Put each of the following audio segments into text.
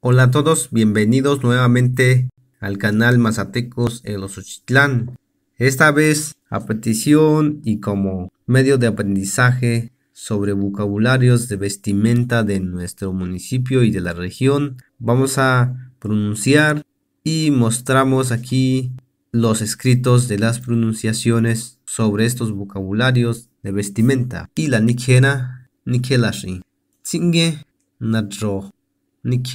Hola a todos, bienvenidos nuevamente al canal Mazatecos El Osochitlán. Esta vez a petición y como medio de aprendizaje sobre vocabularios de vestimenta de nuestro municipio y de la región, vamos a pronunciar y mostramos aquí los escritos de las pronunciaciones sobre estos vocabularios de vestimenta y la niquera nikelashi. Tsinge nadro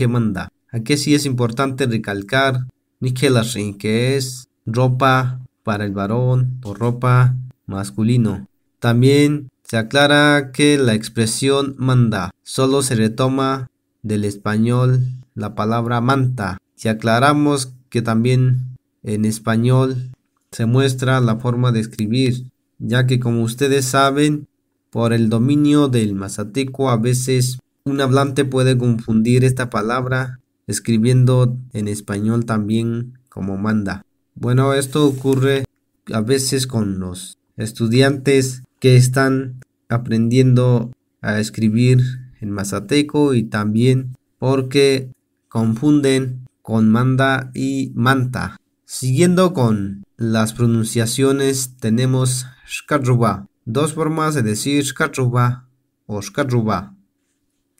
manda Aquí sí es importante recalcar Nikhelashi, que es ropa para el varón o ropa masculino. También se aclara que la expresión manda solo se retoma del español la palabra manta. Si aclaramos que también en español se muestra la forma de escribir, ya que como ustedes saben, por el dominio del mazateco a veces un hablante puede confundir esta palabra escribiendo en español también como manda. Bueno, esto ocurre a veces con los estudiantes que están aprendiendo a escribir en mazateco y también porque confunden con manda y manta. Siguiendo con las pronunciaciones tenemos shkatruba, dos formas de decir shkatruba o shkatruba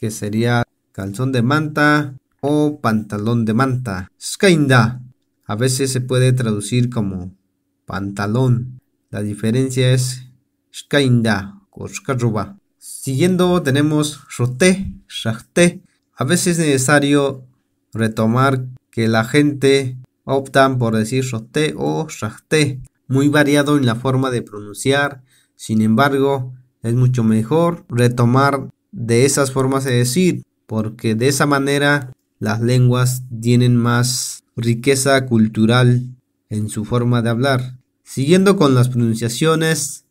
que sería calzón de manta o pantalón de manta. Skainda. A veces se puede traducir como pantalón. La diferencia es skainda o Shkaruba. Siguiendo tenemos Rote, Shakte. A veces es necesario retomar que la gente optan por decir Rote o Shakte. Muy variado en la forma de pronunciar. Sin embargo, es mucho mejor retomar de esas formas de decir, porque de esa manera las lenguas tienen más riqueza cultural en su forma de hablar. Siguiendo con las pronunciaciones,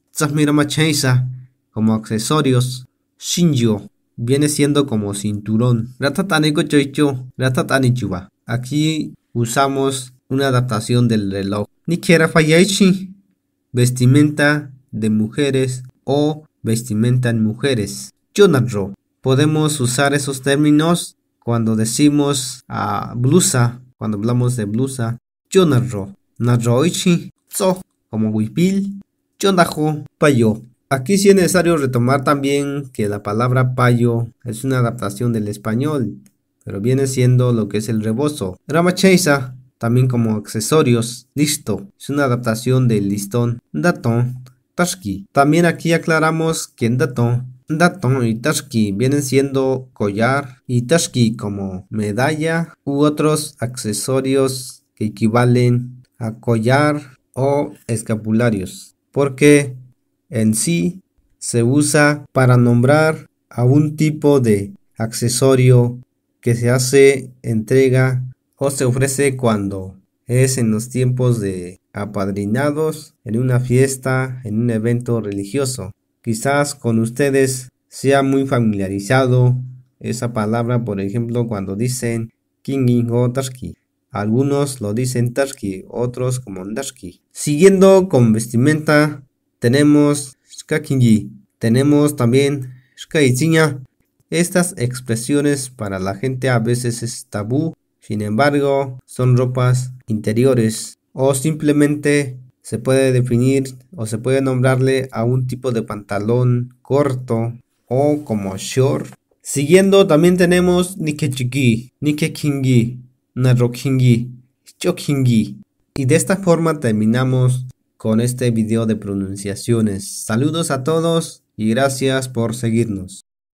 como accesorios, Shinjo viene siendo como cinturón, Aquí usamos una adaptación del reloj. Nikera vestimenta de mujeres o vestimenta en mujeres. Jonadro. Podemos usar esos términos cuando decimos a ah, blusa, cuando hablamos de blusa. Jonadro, nadroichi, zo, como huipil, yonajo, payo. Aquí sí es necesario retomar también que la palabra payo es una adaptación del español, pero viene siendo lo que es el rebozo. Ramacheiza, también como accesorios, listo, es una adaptación del listón, datón, tashki. También aquí aclaramos que en datón Daton y Tashki vienen siendo collar y Tashki como medalla u otros accesorios que equivalen a collar o escapularios, porque en sí se usa para nombrar a un tipo de accesorio que se hace entrega o se ofrece cuando es en los tiempos de apadrinados, en una fiesta, en un evento religioso. Quizás con ustedes sea muy familiarizado esa palabra, por ejemplo, cuando dicen o Tashki. Algunos lo dicen Tashki, otros como Tashki. Siguiendo con vestimenta, tenemos Shkakingi. Tenemos también Shkaichinya. Estas expresiones para la gente a veces es tabú, sin embargo, son ropas interiores o simplemente se puede definir o se puede nombrarle a un tipo de pantalón corto o como short. Siguiendo también tenemos nikechigi, nikekingi, narokingi, chokingi. Y de esta forma terminamos con este video de pronunciaciones. Saludos a todos y gracias por seguirnos.